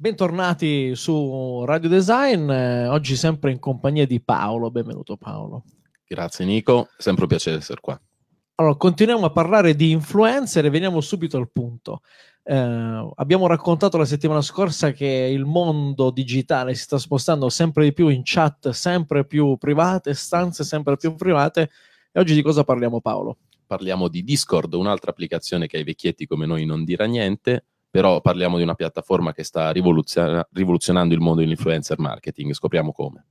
Bentornati su Radio Design, eh, oggi sempre in compagnia di Paolo, benvenuto Paolo. Grazie Nico, sempre un piacere essere qua. Allora, continuiamo a parlare di influencer e veniamo subito al punto. Eh, abbiamo raccontato la settimana scorsa che il mondo digitale si sta spostando sempre di più in chat sempre più private, stanze sempre più private. E oggi di cosa parliamo, Paolo? Parliamo di Discord, un'altra applicazione che ai vecchietti come noi non dirà niente, però parliamo di una piattaforma che sta rivoluziona- rivoluzionando il mondo dell'influencer marketing, scopriamo come.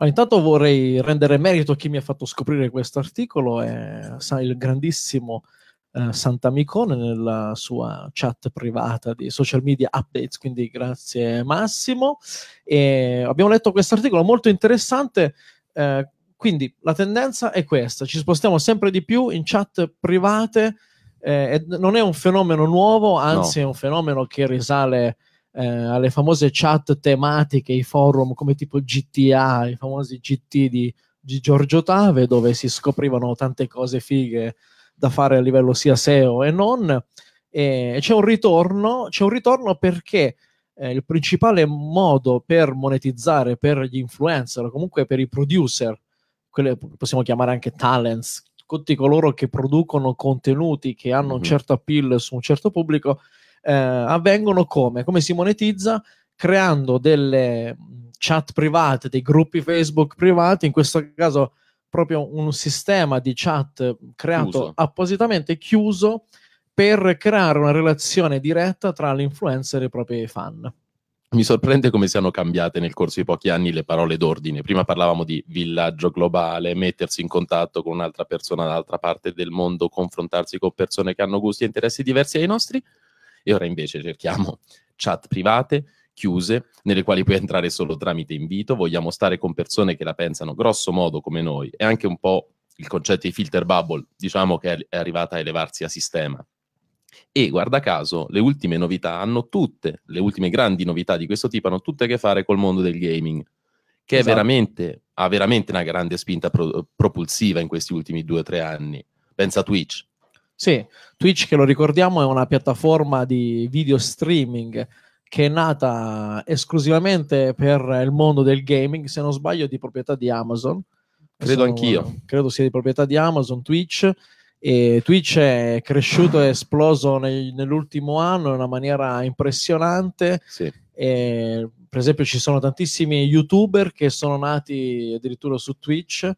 Allora, ah, intanto vorrei rendere merito a chi mi ha fatto scoprire questo articolo, è il grandissimo eh, Santamicone nella sua chat privata di social media updates, quindi grazie Massimo. E abbiamo letto questo articolo molto interessante. Eh, quindi la tendenza è questa, ci spostiamo sempre di più in chat private eh, non è un fenomeno nuovo, anzi no. è un fenomeno che risale eh, alle famose chat tematiche, i forum come tipo GTA, i famosi GT di, di Giorgio Tave, dove si scoprivano tante cose fighe da fare a livello sia SEO e non. E c'è un ritorno, c'è un ritorno perché eh, il principale modo per monetizzare per gli influencer, comunque per i producer, quelle possiamo chiamare anche talents, tutti coloro che producono contenuti che hanno mm-hmm. un mhm. certo appeal su un certo pubblico, eh, avvengono come? Come si monetizza? Creando delle chat private, dei gruppi Facebook privati, in questo caso proprio un sistema di chat creato chiuso. appositamente chiuso per creare una relazione diretta tra l'influencer e i propri fan mi sorprende come siano cambiate nel corso di pochi anni le parole d'ordine. Prima parlavamo di villaggio globale, mettersi in contatto con un'altra persona dall'altra parte del mondo, confrontarsi con persone che hanno gusti e interessi diversi dai nostri. E ora invece cerchiamo chat private, chiuse, nelle quali puoi entrare solo tramite invito. Vogliamo stare con persone che la pensano grosso modo come noi. È anche un po' il concetto di filter bubble, diciamo che è arrivata a elevarsi a sistema. E guarda caso, le ultime novità hanno tutte, le ultime grandi novità di questo tipo hanno tutte a che fare col mondo del gaming, che esatto. veramente, ha veramente una grande spinta pro- propulsiva in questi ultimi due o tre anni. Pensa a Twitch. Sì, Twitch che lo ricordiamo è una piattaforma di video streaming che è nata esclusivamente per il mondo del gaming, se non sbaglio di proprietà di Amazon. Credo Sono, anch'io. Credo sia di proprietà di Amazon Twitch e Twitch è cresciuto e esploso nei, nell'ultimo anno in una maniera impressionante. Sì. E, per esempio, ci sono tantissimi youtuber che sono nati addirittura su Twitch.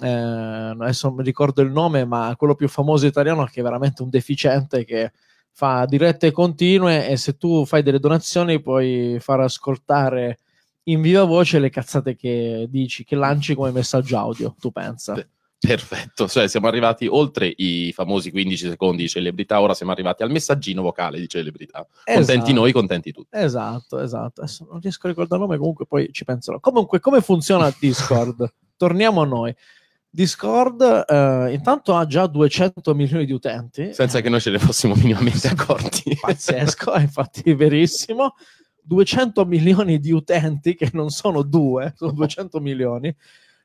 Eh, adesso non mi ricordo il nome, ma quello più famoso italiano che è veramente un deficiente che fa dirette continue e se tu fai delle donazioni puoi far ascoltare in viva voce le cazzate che dici, che lanci come messaggio audio, tu pensa. Beh Perfetto, cioè siamo arrivati oltre i famosi 15 secondi di celebrità, ora siamo arrivati al messaggino vocale di celebrità. Esatto. Contenti noi, contenti tutti. Esatto, esatto. Adesso non riesco a ricordare il nome, comunque poi ci penserò. Comunque, come funziona Discord? Torniamo a noi. Discord eh, intanto ha già 200 milioni di utenti. Senza che noi ce ne fossimo minimamente accorti. Pazzesco, è infatti verissimo. 200 milioni di utenti che non sono due, sono 200 milioni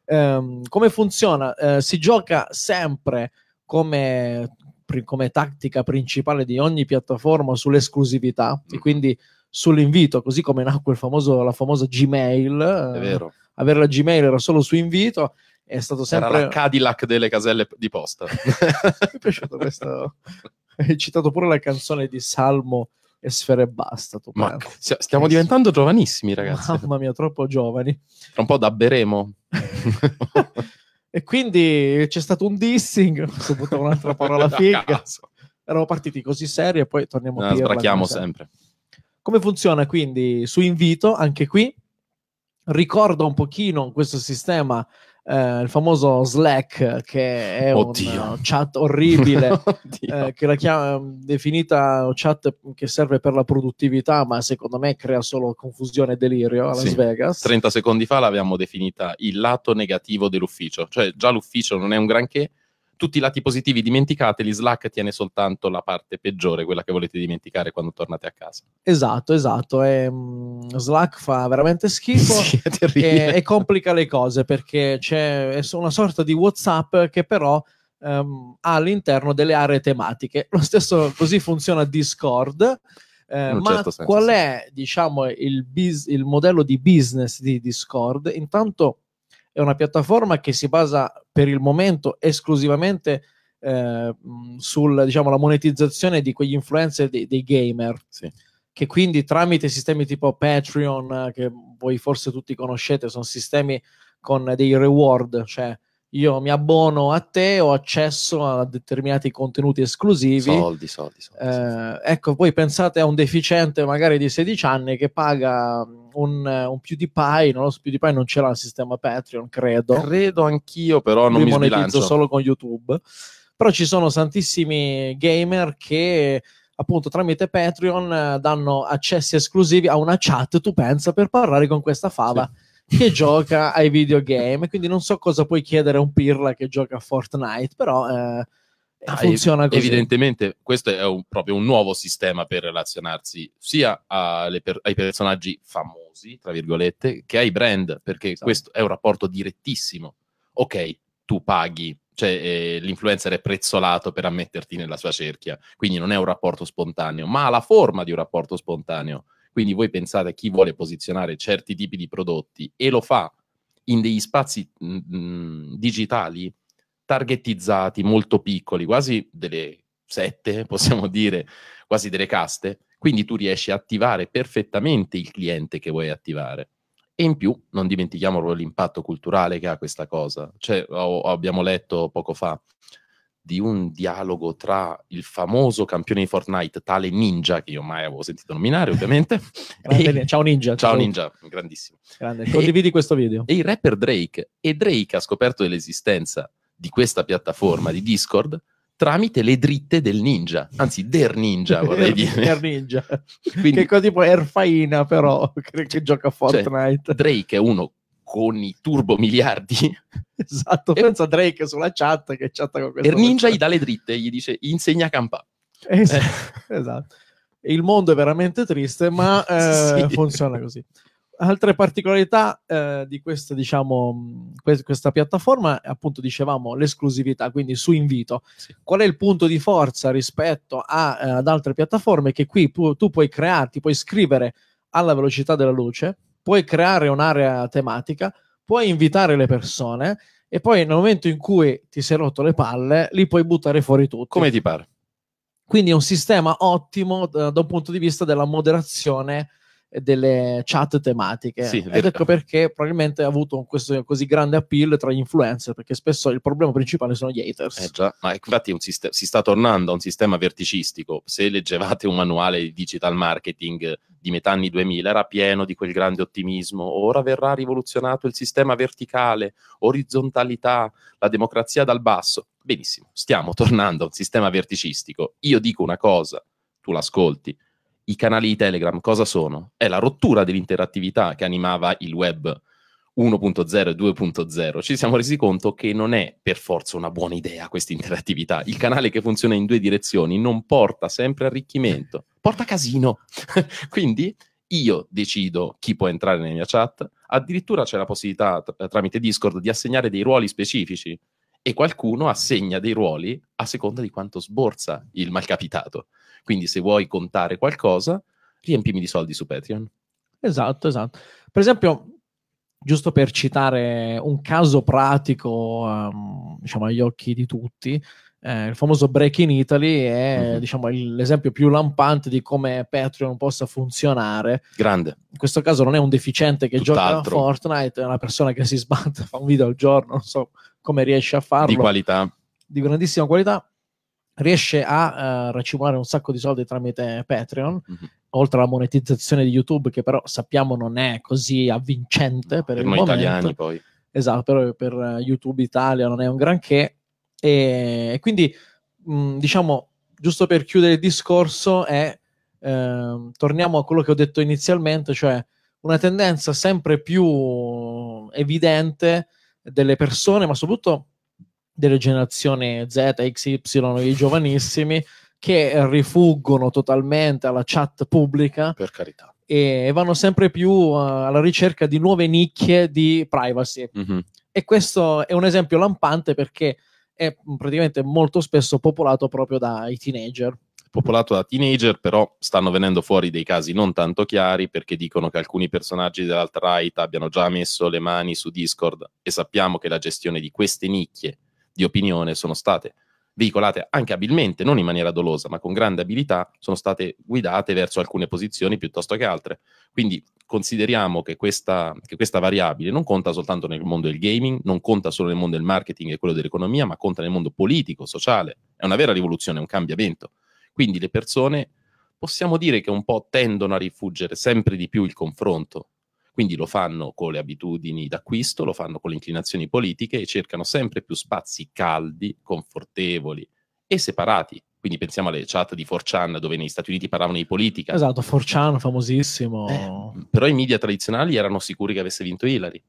ehm, come funziona? Eh, si gioca sempre come, come tattica principale di ogni piattaforma sull'esclusività mm. e quindi sull'invito, così come nacque famoso, la famosa Gmail. È vero. Eh, avere la Gmail era solo su invito, è stato sempre... Era la Cadillac delle caselle di posta. Mi è piaciuto questo... Hai citato pure la canzone di Salmo e Sfere Basta. Ma stiamo diventando giovanissimi, ragazzi. Mamma mia, troppo giovani. Tra un po' dabberemo e quindi c'è stato un dissing, ho dovuto un'altra parola figa. Eravamo partiti così seri e poi torniamo no, a pirla. Sbracchiamo sempre. Come funziona quindi su invito, anche qui, ricorda un pochino questo sistema eh, il famoso Slack, che è Oddio. un uh, chat orribile, eh, che la chiama definita chat che serve per la produttività, ma secondo me crea solo confusione e delirio a Las sì. Vegas. 30 secondi fa l'abbiamo definita il lato negativo dell'ufficio, cioè già l'ufficio non è un granché tutti i lati positivi dimenticateli, Slack tiene soltanto la parte peggiore, quella che volete dimenticare quando tornate a casa. Esatto, esatto. E, um, mm, Slack fa veramente schifo sì, e, e, complica le cose perché c'è una sorta di WhatsApp che però um, ha all'interno delle aree tematiche. Lo stesso così funziona Discord. Eh, ma certo senso, qual è, diciamo, il, bis- il, modello di business di Discord? Intanto è una piattaforma che si basa per il momento esclusivamente eh, sulla diciamo, monetizzazione di quegli influencer dei, dei gamer. Sì. Che quindi tramite sistemi tipo Patreon, che voi forse tutti conoscete, sono sistemi con dei reward, cioè io mi abbono a te, ho accesso a determinati contenuti esclusivi. Soldi, soldi, soldi. Eh, soldi. Ecco, voi pensate a un deficiente magari di 16 anni che paga un, un PewDiePie, non lo so, PewDiePie non c'era il sistema Patreon, credo. Credo anch'io, però non Lui mi monetizzo sbilancio. solo con YouTube. Però ci sono tantissimi gamer che appunto tramite Patreon eh, danno accessi esclusivi a una chat, tu pensa, per parlare con questa fava. Sì che gioca ai videogame. Quindi non so cosa puoi chiedere a un pirla che gioca a Fortnite, però eh, ah, funziona così. Evidentemente, questo è un, proprio un nuovo sistema per relazionarsi sia per, ai personaggi famosi famosi, tra virgolette, che hai brand, perché esatto. questo è un rapporto direttissimo. Ok, tu paghi, cioè eh, l'influencer è prezzolato per ammetterti nella sua cerchia, quindi non è un rapporto spontaneo, ma ha la forma di un rapporto spontaneo. Quindi voi pensate a chi vuole posizionare certi tipi di prodotti e lo fa in degli spazi mh, mm, mm, digitali targetizzati, molto piccoli, quasi delle sette, possiamo dire, quasi delle caste, quindi tu riesci a attivare perfettamente il cliente che vuoi attivare. E in più non dimentichiamo l'impatto culturale che ha questa cosa. Cioè, o, abbiamo letto poco fa di un dialogo tra il famoso campione di Fortnite, tale Ninja, che io mai avevo sentito nominare, ovviamente. Ah, e... Ciao Ninja. Ciao Ninja, grandissimo. Grande. Condividi e... questo video. E il rapper Drake. E Drake ha scoperto dell'esistenza di questa piattaforma di Discord tramite le dritte del ninja, anzi der ninja vorrei dire. der ninja, Quindi, che è tipo Erfaina però, che, che gioca a cioè, Fortnite. Cioè, Drake è uno con i turbo miliardi. Esatto, e pensa Drake sulla chat che chatta con questo. Der ninja gli dà le dritte, gli dice insegna a campà. Eh. Esatto, eh. esatto. Il mondo è veramente triste, ma eh, sì. funziona così altre particolarità eh, di questa, diciamo, mm, questa piattaforma è appunto, dicevamo, l'esclusività, quindi su invito. Sì. Qual è il punto di forza rispetto a, eh, ad altre piattaforme? Che qui pu- tu puoi crearti, puoi scrivere alla velocità della luce, puoi creare un'area tematica, puoi invitare le persone e poi nel momento in cui ti sei rotto le palle, li puoi buttare fuori tutti. Come ti pare. Quindi è un sistema ottimo da, eh, da un punto di vista della moderazione delle chat tematiche. Sì, Ed ecco perché probabilmente ha avuto questo così grande appeal tra gli influencer, perché spesso il problema principale sono gli haters. Eh già, ma infatti sistema, si sta tornando a un sistema verticistico. Se leggevate un manuale di digital marketing di metà anni 2000 era pieno di quel grande ottimismo. Ora verrà rivoluzionato il sistema verticale, orizzontalità, la democrazia dal basso. Benissimo, stiamo tornando a un sistema verticistico. Io dico una cosa, tu l'ascolti i canali di Telegram cosa sono? È la rottura dell'interattività che animava il web 1.0 e 2.0. Ci siamo resi conto che non è per forza una buona idea questa interattività. Il canale che funziona in due direzioni non porta sempre arricchimento, porta casino. Quindi io decido chi può entrare nella mia chat. Addirittura c'è la possibilità tramite Discord di assegnare dei ruoli specifici e qualcuno assegna dei ruoli a seconda di quanto sborsa il malcapitato. Quindi se vuoi contare qualcosa, riempimi di soldi su Patreon. Esatto, esatto. Per esempio, giusto per citare un caso pratico, um, diciamo, agli occhi di tutti, eh, il famoso Break in Italy è mm-hmm. diciamo, il, l'esempio più lampante di come Patreon possa funzionare. Grande. In questo caso non è un deficiente che Tutt'altro. gioca a Fortnite, è una persona che si sbatte, fa un video al giorno, non so come riesce a farlo. Di qualità. Di grandissima qualità. Riesce a uh, racimolare un sacco di soldi tramite Patreon, mm-hmm. oltre alla monetizzazione di YouTube, che però sappiamo non è così avvincente no, per, per, il noi momento. italiani poi. Esatto, però per eh, YouTube Italia non è un granché. E quindi, mh, mm, diciamo, giusto per chiudere il discorso, è, eh, torniamo a quello che ho detto inizialmente, cioè una tendenza sempre più evidente delle persone, ma soprattutto delle generazioni Z, X, Y, i giovanissimi, che rifuggono totalmente alla chat pubblica. Per carità. E vanno sempre più eh, alla ricerca di nuove nicchie di privacy. Mm-hmm. E questo è un esempio lampante perché è praticamente molto spesso popolato proprio dai teenager popolato da teenager, però stanno venendo fuori dei casi non tanto chiari perché dicono che alcuni personaggi dell'alt-right abbiano già messo le mani su Discord e sappiamo che la gestione di queste nicchie di opinione sono state veicolate anche abilmente, non in maniera dolosa, ma con grande abilità, sono state guidate verso alcune posizioni piuttosto che altre. Quindi consideriamo che questa, che questa, variabile non conta soltanto nel mondo del gaming, non conta solo nel mondo del marketing e quello dell'economia, ma conta nel mondo politico, sociale. È una vera rivoluzione, un cambiamento. Quindi le persone possiamo dire che un po' tendono a rifuggire sempre di più il confronto. Quindi lo fanno con le abitudini d'acquisto, lo fanno con le inclinazioni politiche e cercano sempre più spazi caldi, confortevoli e separati quindi pensiamo alle chat di 4chan dove negli Stati Uniti parlavano di politica. Esatto, 4chan famosissimo. Eh, però i media tradizionali erano sicuri che avesse vinto Hillary.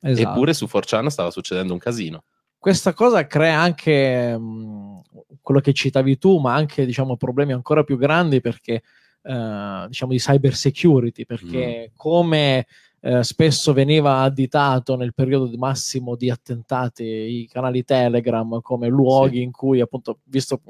Esatto. Eppure su 4chan stava succedendo un casino questa cosa crea anche mh, quello che citavi tu, ma anche diciamo, problemi ancora più grandi perché, eh, diciamo, di cyber security, perché mm. come eh, spesso veniva additato nel periodo massimo di attentati i canali Telegram come luoghi sì. in cui, appunto, visto,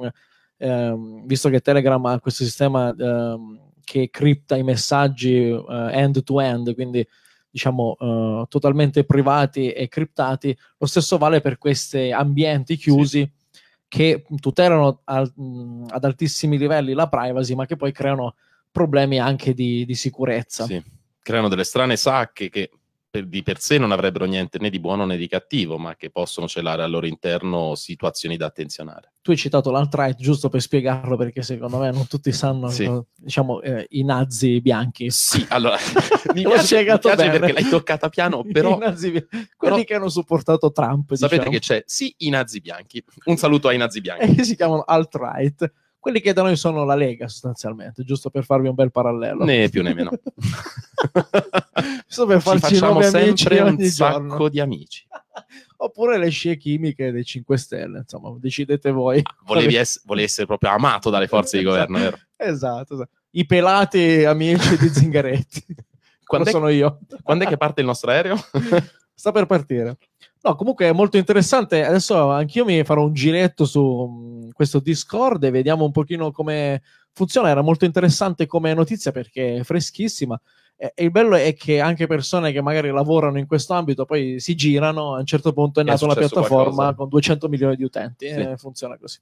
eh, visto, che Telegram ha questo sistema ehm, che cripta i messaggi eh, end to end, quindi diciamo, eh, totalmente privati e criptati, lo stesso vale per questi ambienti chiusi sì. che tutelano al, ad altissimi livelli la privacy, ma che poi creano problemi anche di, di sicurezza. Sì. Creano delle strane sacche che per, di per sé non avrebbero niente né di buono né di cattivo, ma che possono celare al loro interno situazioni da attenzionare. Tu hai citato l'alt-right giusto per spiegarlo, perché secondo me non tutti sanno, sì. diciamo, eh, i nazi bianchi. Sì, allora, mi piace, mi piace bene. perché l'hai toccata piano, però... I nazi, quelli però, che hanno supportato Trump, Sapete diciamo. che c'è, sì, i nazi bianchi. Un saluto ai nazi bianchi. che si chiamano alt-right quelli che da noi sono la Lega sostanzialmente, giusto per farvi un bel parallelo. Né più né meno. Giusto per farci Ci facciamo sempre un sacco giorno. di amici. Oppure le scie chimiche dei 5 Stelle, insomma, decidete voi. volevi, ess- volevi essere proprio amato dalle forze di esatto. governo, vero? Esatto, esatto. I pelati amici di Zingaretti. Quando sono io. Quando è che parte il nostro aereo? Sta per partire. No, comunque è molto interessante. Adesso anch'io mi farò un giretto su mm, questo Discord e vediamo un pochino come funziona. Era molto interessante come notizia perché è freschissima. E, e il bello è che anche persone che magari lavorano in questo ambito poi si girano. A un certo punto è nata è una piattaforma qualcosa. con 200 milioni di utenti sì. e funziona così.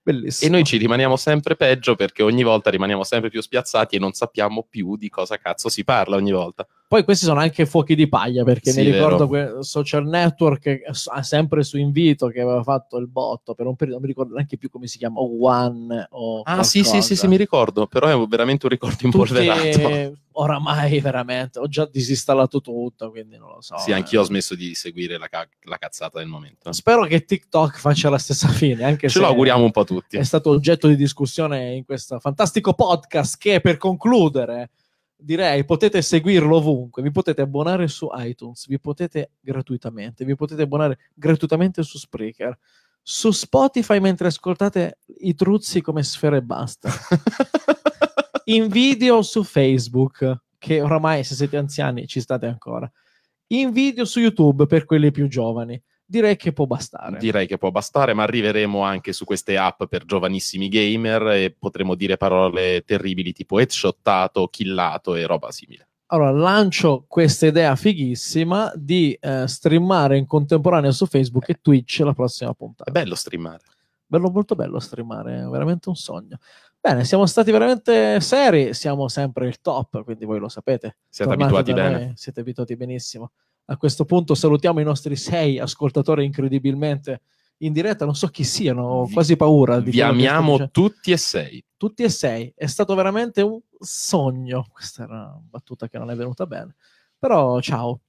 Bellissimo. E noi ci rimaniamo sempre peggio perché ogni volta rimaniamo sempre più spiazzati e non sappiamo più di cosa cazzo si parla ogni volta. Poi questi sono anche fuochi di paglia perché sì, mi ricordo vero. que- Social Network, sempre su invito, che aveva fatto il botto per un periodo, non mi ricordo neanche più come si chiama, o One o. Ah, sì, sì, sì, sì, mi ricordo, però è veramente un ricordo impolverato. Oramai veramente, ho già disinstallato tutto, quindi non lo so. Sì, eh. anch'io ho smesso di seguire la, ca- la, cazzata del momento. Spero che TikTok faccia la stessa fine, anche Ce lo auguriamo un po' tutti. È stato oggetto di discussione in questo fantastico podcast che per concludere direi potete seguirlo ovunque, vi potete abbonare su iTunes, vi potete gratuitamente, vi potete abbonare gratuitamente su Spreaker, su Spotify mentre ascoltate i truzzi come sfere e basta, in video su Facebook, che oramai se siete anziani ci state ancora, in video su YouTube per quelli più giovani direi che può bastare. Direi che può bastare, ma arriveremo anche su queste app per giovanissimi gamer e potremo dire parole terribili tipo headshottato, killato e roba simile. Allora, lancio questa idea fighissima di eh, streamare in contemporanea su Facebook eh. e Twitch la prossima puntata. È bello streamare. Bello, molto bello streamare, è veramente un sogno. Bene, siamo stati veramente seri, siamo sempre il top, quindi voi lo sapete. Siete Tornate abituati bene. siete abituati benissimo. A questo punto salutiamo i nostri sei ascoltatori incredibilmente in diretta, non so chi siano, ho quasi paura. Di Vi amiamo tutti e sei. Tutti e sei. È stato veramente un sogno. Questa era una battuta che non è venuta bene. Però ciao.